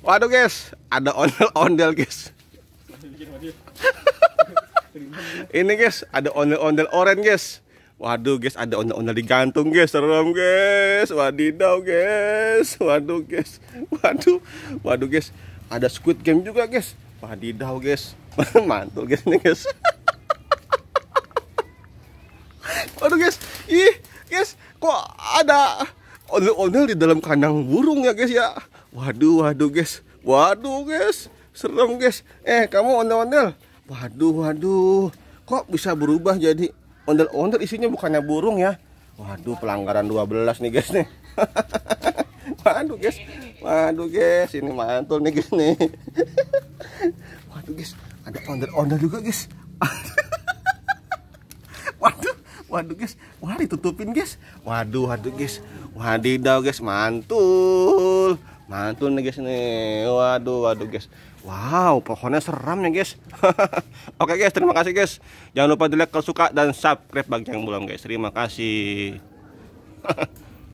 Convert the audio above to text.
Waduh guys, ada ondel-ondel guys. Ini guys, ada ondel-ondel orange guys. Waduh guys, ada ondel-ondel digantung guys, serem guys. wadidau guys. Waduh guys. Waduh. Waduh guys, ada squid game juga guys. wadidau guys. Mantul guys ini guys. Waduh guys. Ih, guys, kok ada ondel-ondel di dalam kandang burung ya guys ya. Waduh, waduh guys. Waduh guys. Serem guys. Eh, kamu ondel-ondel. Waduh, waduh. Kok bisa berubah jadi ondel-ondel isinya bukannya burung ya? Waduh, pelanggaran 12 nih guys nih. waduh guys. Waduh guys, ini mantul nih guys nih. waduh guys, ada ondel-ondel juga guys. waduh guys wah ditutupin guys waduh waduh guys wadidaw guys mantul mantul nih guys nih waduh waduh guys wow pohonnya seram ya guys oke guys terima kasih guys jangan lupa di like kalau suka dan subscribe bagi yang belum guys terima kasih